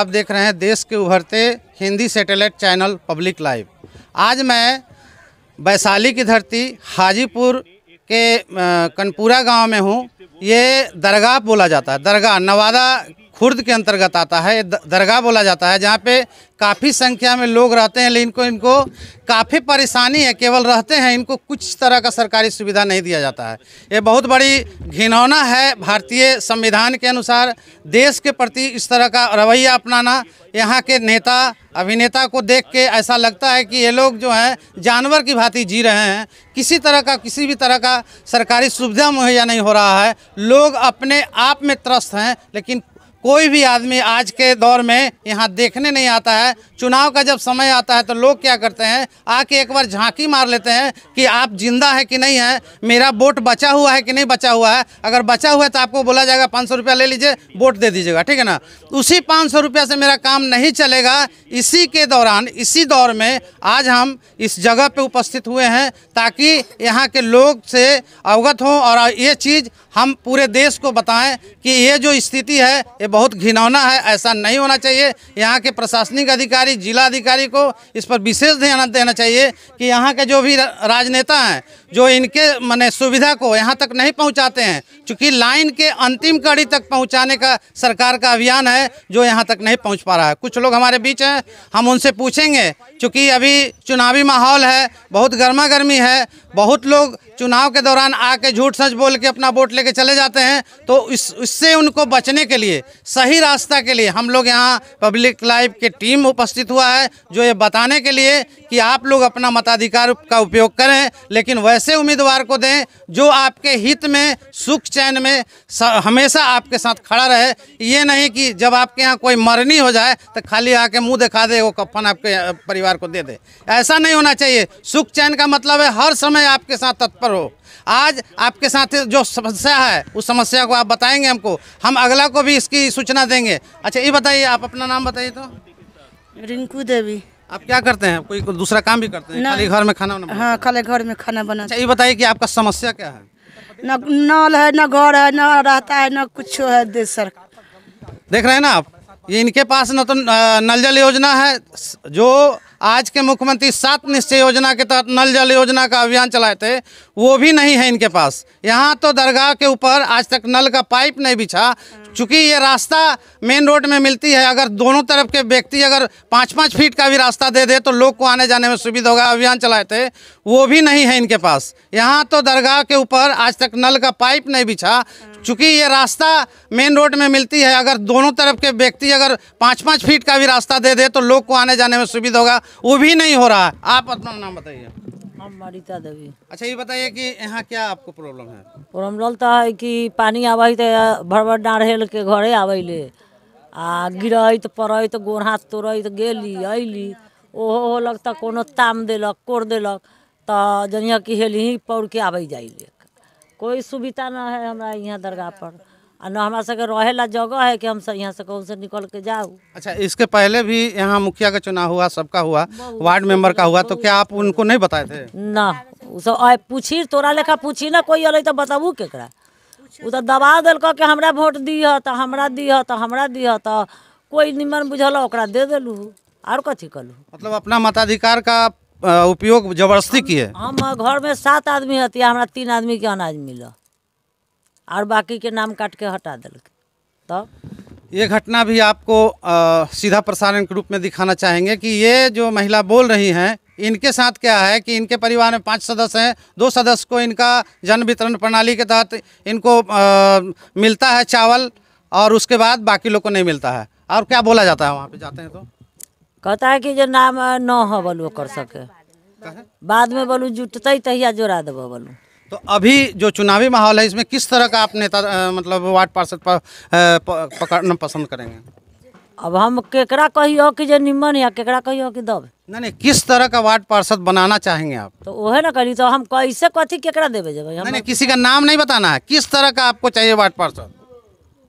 आप देख रहे हैं देश के उभरते Hindi satellite channel public live आज मैं वैशाली की धरती हाजीपुर के कनपुरा गांव में हूं ये दरगाह बोला जाता है दरगाह नवादा खुर्द के अंतर्गत आता है दरगाह बोला जाता है जहाँ पे काफ़ी संख्या में लोग रहते हैं लेकिन को इनको काफ़ी परेशानी है केवल रहते हैं इनको कुछ तरह का सरकारी सुविधा नहीं दिया जाता है ये बहुत बड़ी घिनौना है भारतीय संविधान के अनुसार देश के प्रति इस तरह का रवैया अपनाना यहाँ के नेता अभिनेता को देख के ऐसा लगता है कि ये लोग जो हैं जानवर की भांति जी रहे हैं किसी तरह का किसी भी तरह का सरकारी सुविधा मुहैया नहीं हो रहा है लोग अपने आप में त्रस्त हैं लेकिन कोई भी आदमी आज के दौर में यहाँ देखने नहीं आता है चुनाव का जब समय आता है तो लोग क्या करते हैं आके एक बार झांकी मार लेते हैं कि आप जिंदा है कि नहीं है मेरा वोट बचा हुआ है कि नहीं बचा हुआ है अगर बचा हुआ है तो आपको बोला जाएगा पाँच सौ रुपया ले लीजिए वोट दे दीजिएगा ठीक है ना उसी पाँच सौ से मेरा काम नहीं चलेगा इसी के दौरान इसी दौर में आज हम इस जगह पर उपस्थित हुए हैं ताकि यहाँ के लोग से अवगत हों और ये चीज़ हम पूरे देश को बताएँ कि ये जो स्थिति है ये बहुत घिनौना है ऐसा नहीं होना चाहिए यहाँ के प्रशासनिक अधिकारी जिला अधिकारी को इस पर विशेष ध्यान देना चाहिए कि यहाँ के जो भी राजनेता हैं जो इनके मैंने सुविधा को यहाँ तक नहीं पहुँचाते हैं चूँकि लाइन के अंतिम कड़ी तक पहुँचाने का सरकार का अभियान है जो यहाँ तक नहीं पहुँच पा रहा है कुछ लोग हमारे बीच हैं हम उनसे पूछेंगे चूँकि अभी चुनावी माहौल है बहुत गर्मा गर्मी है बहुत लोग चुनाव के दौरान आके झूठ सच बोल के अपना वोट लेके चले जाते हैं तो इस इससे उनको बचने के लिए सही रास्ता के लिए हम लोग यहाँ पब्लिक लाइफ के टीम उपस्थित हुआ है जो ये बताने के लिए कि आप लोग अपना मताधिकार का उपयोग करें लेकिन वैसे उम्मीदवार को दें जो आपके हित में सुख चैन में हमेशा आपके साथ खड़ा रहे ये नहीं कि जब आपके यहाँ कोई मरनी हो जाए तो खाली आके मुंह दिखा दे वो कफन आपके परिवार को दे दे ऐसा नहीं होना चाहिए सुख चैन का मतलब है हर समय आपके साथ तत्पर हो आज आपके साथ जो समस्या है उस समस्या को आप बताएंगे हमको हम अगला को भी इसकी सूचना देंगे अच्छा ये बताइए आप अपना नाम बताइए तो रिंकू देवी आप क्या करते हैं कोई दूसरा काम भी करते हैं खाली घर में खाना बना हाँ खाली घर में खाना बना अच्छा ये बताइए कि आपका समस्या क्या है न नल है न घर है न रहता है न कुछ है देश सर देख रहे हैं ना आप ये इनके पास न तो नल जल योजना है जो आज के मुख्यमंत्री सात निश्चय योजना के तहत नल जल योजना का अभियान चलाए थे वो भी नहीं है इनके पास यहाँ तो दरगाह के ऊपर आज तक नल का पाइप नहीं बिछा चूँकि ये रास्ता मेन रोड में मिलती है अगर दोनों तरफ के व्यक्ति अगर पाँच पाँच फीट का भी रास्ता दे दे तो लोग को आने जाने में सुविधा होगा अभियान चलाए थे वो भी नहीं है इनके पास यहाँ तो दरगाह के ऊपर आज तक नल का पाइप नहीं बिछा चूँकि ये रास्ता मेन रोड में मिलती है अगर दोनों तरफ के व्यक्ति अगर पाँच पाँच फीट का भी रास्ता दे दे तो लोग को आने जाने में सुविधा होगा वो भी नहीं हो रहा है आप अपना नाम बताइए हम देवी अच्छा ये बताइए कि यहाँ क्या आपको प्रॉब्लम है प्रॉब्लम तो है कि पानी आवे तो भरभर हेल के घरे आवे ले आ पड़े तो गोर हाथ तोड़ गेली अली ओहो होलक तो कोनो ताम दिलक कोर दिलक तो जनिया कि हेली पौड़ के आवे जाइले कोई सुविधा ना है हमारा यहाँ दरगाह पर आ न हमारा रहे ला जगह है कि हम सब यहाँ से कहूँ से निकल के जाऊँ अच्छा इसके पहले भी यहाँ मुखिया का चुनाव हुआ सबका हुआ वार्ड मेंबर का हुआ तो क्या आप उनको नहीं बताए थे ना पूछी तोरा लेखा पूछी ना कोई अल तो बताबू केकरा उ तो दबा दिल के हमरा वोट दीह तो हमरा दीह तो हमरा दी तो कोई निमन बुझल ओकरा दे दिलू और कथी कलू मतलब अपना मताधिकार का उपयोग जबरदस्ती किए हम घर में सात आदमी हती हमरा तीन आदमी के अनाज मिला और बाकी के नाम काट के हटा दिल तब तो? ये घटना भी आपको आ, सीधा प्रसारण के रूप में दिखाना चाहेंगे कि ये जो महिला बोल रही हैं इनके साथ क्या है कि इनके परिवार में पांच सदस्य हैं दो सदस्य को इनका जन वितरण प्रणाली के तहत इनको आ, मिलता है चावल और उसके बाद बाकी लोग को नहीं मिलता है और क्या बोला जाता है वहाँ पे जाते हैं तो कहता है कि जो नाम न हो बोलू कर सके बाद में बोलू जुटते तहिया जोड़ा देव बोलू तो अभी जो चुनावी माहौल है इसमें किस तरह का आप नेता मतलब वार्ड पार्षद पकड़ना पसंद करेंगे अब हम केकरा कहियो कि जे निम्मन या केकरा कहियो कि दब नहीं नहीं किस तरह का वार्ड पार्षद बनाना चाहेंगे आप तो वह ना करी तो हम कैसे कथी केकरा देवे जब नहीं, नहीं किसी का नाम नहीं बताना है किस तरह का आपको चाहिए वार्ड पार्षद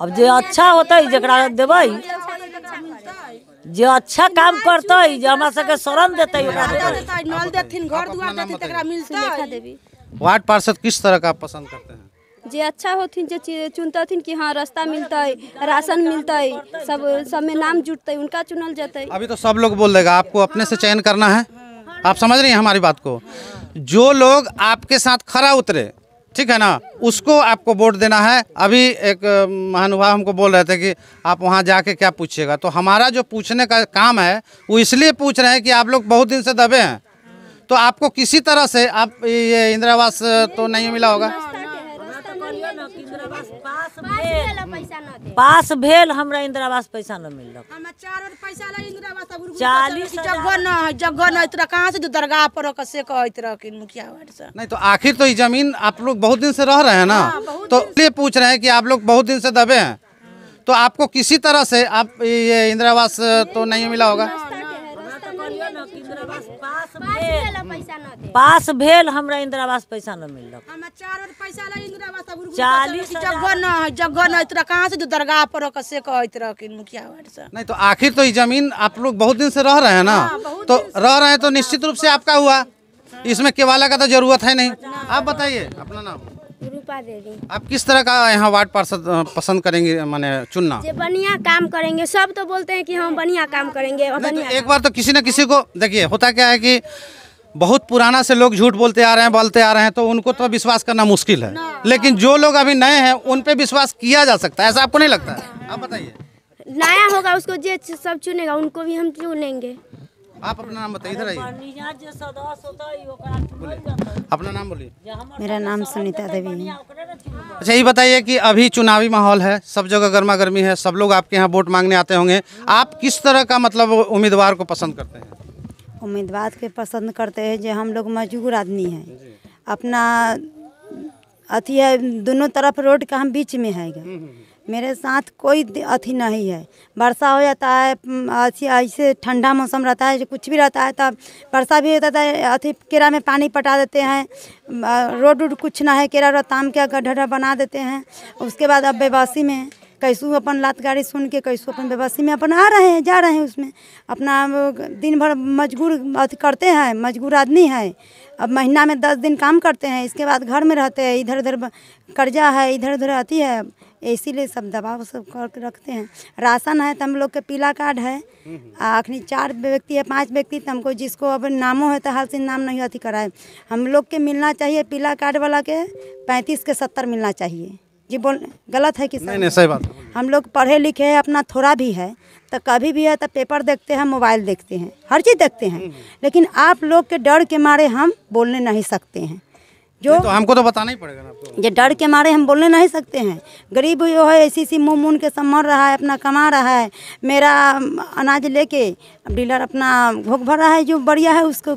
अब जे अच्छा होता है जरा देवे जो अच्छा काम करते हमारे हमारा शरण देते नल घर दुआर वार्ड पार्षद किस तरह का पसंद करते हैं जे अच्छा होती जे थी कि हाँ रास्ता मिलता है राशन मिलता है सब सब में नाम जुटते उनका चुनल जाते अभी तो सब लोग बोल देगा आपको अपने से चयन करना है आप समझ रही हैं हमारी बात को जो लोग आपके साथ खड़ा उतरे ठीक है ना उसको आपको वोट देना है अभी एक महानुभाव हमको बोल रहे थे कि आप वहाँ जाके क्या पूछिएगा तो हमारा जो पूछने का काम है वो इसलिए पूछ रहे हैं कि आप लोग बहुत दिन से दबे हैं तो आपको किसी तरह से आप ये इंदिरा आवास तो नहीं मिला होगा पास भेल हमरा इंदिरा आवास पैसा न मिलल चालीस जगह न जगह न इतना कहाँ से जो दरगाह पर से मुखिया नहीं तो आखिर तो ये जमीन आप लोग बहुत दिन से रह रहे हैं ना हाँ, तो इसलिए पूछ रहे हैं कि आप लोग बहुत दिन से दबे हैं तो आपको किसी तरह से आप ये इंदिरा आवास तो नहीं मिला होगा पास भेल हमरा इंदिरावास पैसा न मिलल चालीस जगह न है जगह न इतना कहाँ से जो दरगाह पर से मुखिया नहीं तो आखिर तो ये जमीन आप लोग बहुत दिन से रह रहे हैं ना हाँ, तो रह रहे हैं तो निश्चित रूप से आपका हुआ इसमें केवाला का तो जरूरत है नहीं हाँ। आप बताइए अपना नाम रूपा देवी आप किस तरह का यहाँ वार्ड पार्षद पसंद करेंगे मैंने चुनना जो बढ़िया काम करेंगे सब तो बोलते हैं कि हम बढ़िया काम करेंगे और तो एक बार तो किसी न किसी को देखिए होता क्या है कि बहुत पुराना से लोग झूठ बोलते आ रहे हैं बोलते आ रहे हैं तो उनको तो विश्वास करना मुश्किल है लेकिन जो लोग अभी नए हैं उन पे विश्वास किया जा सकता है ऐसा आपको नहीं लगता है आप बताइए नया होगा उसको जो सब चुनेगा उनको भी हम चुनेंगे आप अपना नाम बताइए इधर आइए अपना नाम बोलिए मेरा नाम सुनीता देवी है अच्छा ये बताइए कि अभी चुनावी माहौल है सब जगह गर्मा गर्मी है सब लोग आपके यहाँ वोट मांगने आते होंगे आप किस तरह का मतलब उम्मीदवार को पसंद करते हैं उम्मीदवार के पसंद करते हैं जो हम लोग मजबूर आदमी हैं अपना अथी है दोनों तरफ रोड का हम बीच में है हम्म, हम्म, हम्म। मेरे साथ कोई अथी नहीं है वर्षा हो जाता है ऐसे ऐसे ठंडा मौसम रहता है जो कुछ भी रहता है तब वर्षा भी होता है अथी केरा में पानी पटा देते हैं रोड उड कुछ ना है केरा रोड ताम के गड्ढा बना देते हैं उसके बाद अब बेबासी में कैसू अपन लात गाड़ी सुन के कैसे अपन बेबासी में अपन आ रहे हैं जा रहे हैं उसमें अपना दिन भर मजबूर करते हैं मजबूर आदमी है अब महीना में दस दिन काम करते हैं इसके बाद घर में रहते हैं इधर उधर कर्जा है इधर उधर आती है इसीलिए सब दबाव सब कर रखते हैं राशन है तो हम लोग के पीला कार्ड है अखनी चार व्यक्ति है पांच व्यक्ति तो हमको जिसको अब नामो है तो हाल से नाम नहीं अथी कराए हम लोग के मिलना चाहिए पीला कार्ड वाला के पैंतीस के सत्तर मिलना चाहिए जी बोल गलत है कि नहीं नहीं सही बात हम लोग पढ़े लिखे हैं अपना थोड़ा भी है तो कभी भी है तो पेपर देखते हैं मोबाइल देखते हैं हर चीज़ देखते हैं हम्म। लेकिन आप लोग के डर के मारे हम बोलने नहीं सकते हैं जो तो हमको तो बताना ही पड़ेगा ना ये डर के मारे हम बोलने नहीं सकते हैं गरीब जो है ऐसी सी मुँह मून के सब मर रहा है अपना कमा रहा है मेरा अनाज लेके अब डीलर अपना भोग भर रहा है जो बढ़िया है उसको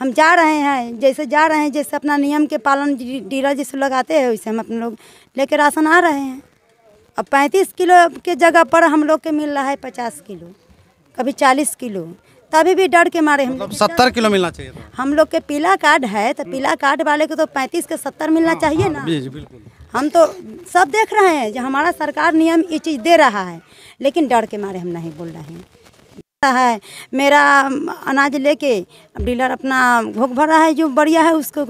हम जा रहे हैं जैसे जा रहे हैं जैसे अपना नियम के पालन डीलर जैसे लगाते हैं वैसे हम अपने लोग लेके राशन आ रहे हैं अब पैंतीस किलो के जगह पर हम लोग के मिल रहा है पचास किलो कभी चालीस किलो तभी भी डर के मारे हम मतलब सत्तर किलो मिलना चाहिए तो। हम लोग के पीला कार्ड है तो पीला कार्ड वाले को तो पैंतीस के सत्तर मिलना हाँ, चाहिए हाँ, ना बिल्कुल हम तो सब देख रहे हैं जो हमारा सरकार नियम ये चीज़ दे रहा है लेकिन डर के मारे हम नहीं बोल रहे हैं है मेरा अनाज लेके डीलर अपना घोख भर रहा है जो बढ़िया है उसको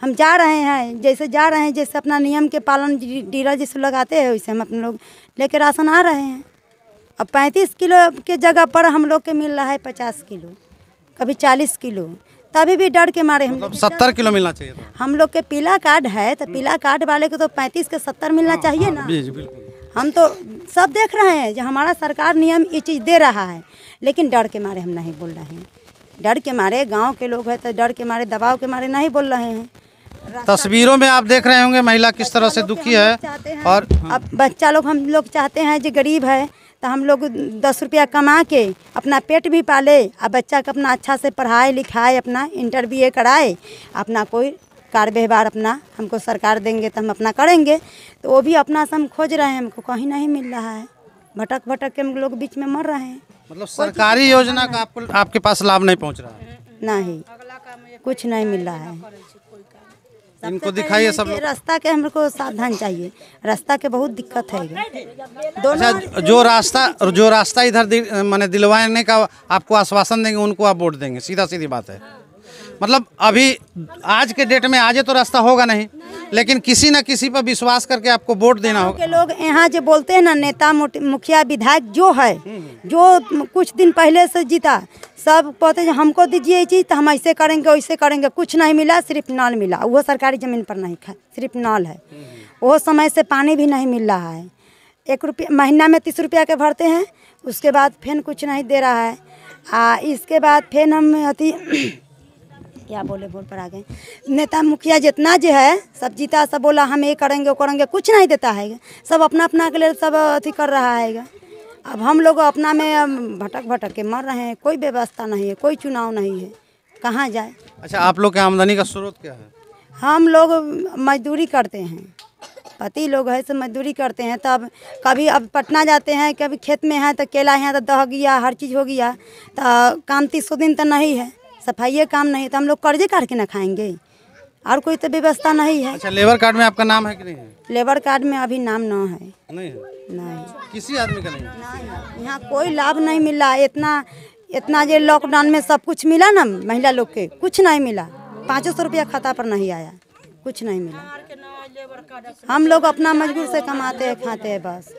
हम जा रहे हैं जैसे जा रहे हैं जैसे अपना नियम के पालन डीलर जैसे लगाते हैं वैसे हम अपने लोग लेके राशन आ रहे हैं अब पैंतीस किलो के जगह पर हम लोग के मिल रहा है पचास किलो कभी चालीस किलो तभी भी डर के मारे हम मतलब सत्तर किलो मिलना चाहिए हम लोग के पीला कार्ड है तो पीला कार्ड वाले को तो पैंतीस के सत्तर मिलना हाँ, चाहिए हाँ, ना हम तो सब देख रहे हैं जो हमारा सरकार नियम ये चीज़ दे रहा है लेकिन डर के मारे हम नहीं बोल रहे हैं डर के मारे गांव के लोग है तो डर के मारे दबाव के मारे नहीं बोल रहे हैं तस्वीरों में आप देख रहे होंगे महिला किस तरह से दुखी है और हाँ। अब बच्चा लोग हम लोग चाहते हैं जो गरीब है तो हम लोग दस रुपया कमा के अपना पेट भी पाले और बच्चा का अपना अच्छा से पढ़ाए लिखाए अपना इंटर बी ए कराए अपना कोई कार व्यवहार अपना हमको सरकार देंगे तो हम अपना करेंगे तो वो भी अपना से हम खोज रहे हैं हमको कहीं नहीं मिल रहा है भटक भटक के हम लोग बीच में मर रहे हैं मतलब सरकारी योजना का आपको आपके पास लाभ नहीं पहुँच रहा है नहीं कुछ नहीं मिल रहा है इनको दिखाइए सब रास्ता के हमको सावधान चाहिए रास्ता के बहुत दिक्कत है अच्छा जो रास्ता जो रास्ता इधर मैंने दिलवाने का आपको आश्वासन देंगे उनको आप वोट देंगे सीधा सीधी बात है मतलब अभी आज के डेट में आज तो रास्ता होगा नहीं लेकिन किसी न किसी पर विश्वास करके आपको वोट देना होगा लोग यहाँ जो बोलते हैं ना नेता मुखिया विधायक जो है जो कुछ दिन पहले से जीता सब कहते हैं हमको दीजिए ये चीज़ तो हम ऐसे करेंगे वैसे करेंगे कुछ नहीं मिला सिर्फ नल मिला वो सरकारी ज़मीन पर नहीं खा सिर्फ नल है वो समय से पानी भी नहीं मिल रहा है एक रुपये महीना में तीस रुपया के भरते हैं उसके बाद फिर कुछ नहीं दे रहा है आ इसके बाद फिर हम अति क्या बोले बोल पर आ गए नेता मुखिया जितना जो है सब जीता सब बोला हम ये करेंगे वो करेंगे कुछ नहीं देता है सब अपना अपना के लिए सब अथी कर रहा है अब हम लोग अपना में भटक भटक के मर रहे हैं कोई व्यवस्था नहीं है कोई चुनाव नहीं है कहाँ जाए अच्छा आप लोग के आमदनी का स्रोत क्या है हम लोग मजदूरी करते हैं पति लोग है से मजदूरी करते हैं तब तो कभी अब पटना जाते हैं कभी खेत में हैं तो केला है तो दह गया हर चीज़ हो गया तो काम तीसों दिन तो नहीं है सफाई काम नहीं तो हम लोग कर्जे काट के ना खाएंगे और कोई तो व्यवस्था नहीं है अच्छा लेबर कार्ड में आपका नाम है कि नहीं है लेबर कार्ड में अभी नाम ना है नहीं है नहीं किसी आदमी का नहीं यहाँ कोई लाभ नहीं मिला इतना इतना जो लॉकडाउन में सब कुछ मिला ना महिला लोग के कुछ नहीं मिला पाँचों सौ रुपया खाता पर नहीं आया कुछ नहीं मिला हम लोग अपना मजबूर से कमाते हैं खाते हैं बस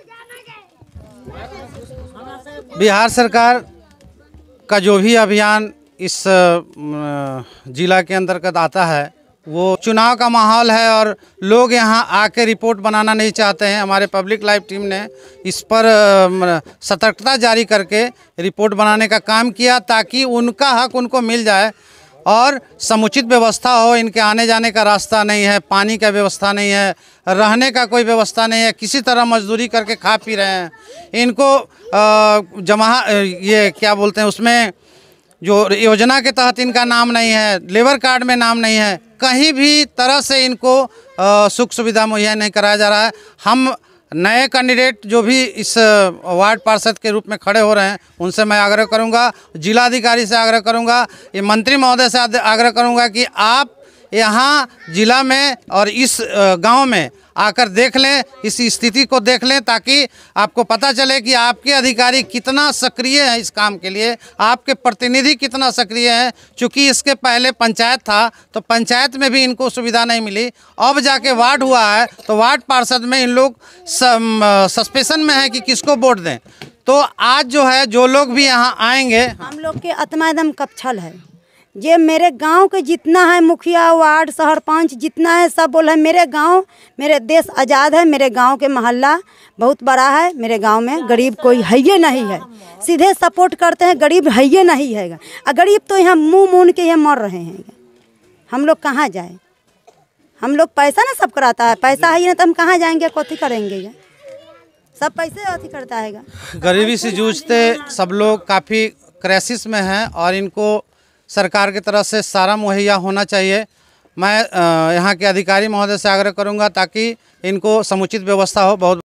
बिहार सरकार का जो भी अभियान इस जिला के अंतर्गत आता है वो चुनाव का माहौल है और लोग यहाँ आके रिपोर्ट बनाना नहीं चाहते हैं हमारे पब्लिक लाइफ टीम ने इस पर सतर्कता जारी करके रिपोर्ट बनाने का काम किया ताकि उनका हक उनको मिल जाए और समुचित व्यवस्था हो इनके आने जाने का रास्ता नहीं है पानी का व्यवस्था नहीं है रहने का कोई व्यवस्था नहीं है किसी तरह मजदूरी करके खा पी रहे हैं इनको जमा ये क्या बोलते हैं उसमें जो योजना के तहत इनका नाम नहीं है लेबर कार्ड में नाम नहीं है कहीं भी तरह से इनको सुख सुविधा मुहैया नहीं कराया जा रहा है हम नए कैंडिडेट जो भी इस वार्ड पार्षद के रूप में खड़े हो रहे हैं उनसे मैं आग्रह करूंगा जिलाधिकारी से आग्रह करूंगा ये मंत्री महोदय से आग्रह करूंगा कि आप यहाँ जिला में और इस गांव में आकर देख लें इस स्थिति को देख लें ताकि आपको पता चले कि आपके अधिकारी कितना सक्रिय हैं इस काम के लिए आपके प्रतिनिधि कितना सक्रिय हैं चूँकि इसके पहले पंचायत था तो पंचायत में भी इनको सुविधा नहीं मिली अब जाके वार्ड हुआ है तो वार्ड पार्षद में इन लोग सस्पेशन में है कि किसको वोट दें तो आज जो है जो लोग भी यहाँ आएंगे हम लोग के आत्मा कपछल है ये मेरे गांव के जितना है मुखिया वार्ड शहर पंच जितना है सब बोल है मेरे गांव मेरे देश आज़ाद है मेरे गांव के मोहल्ला बहुत बड़ा है मेरे गांव में गरीब कोई है ये नहीं है सीधे सपोर्ट करते हैं गरीब है ये नहीं है गरीब तो यहाँ मुँह मून के यहाँ मर रहे हैं हम लोग कहाँ जाए हम लोग पैसा ना सब कराता है पैसा है ना तो हम कहाँ जाएंगे कथी करेंगे ये सब पैसे अथी करता है गरीबी से जूझते सब लोग काफ़ी क्राइसिस में हैं और इनको सरकार की तरफ से सारा मुहैया होना चाहिए मैं यहाँ के अधिकारी महोदय से आग्रह करूँगा ताकि इनको समुचित व्यवस्था हो बहुत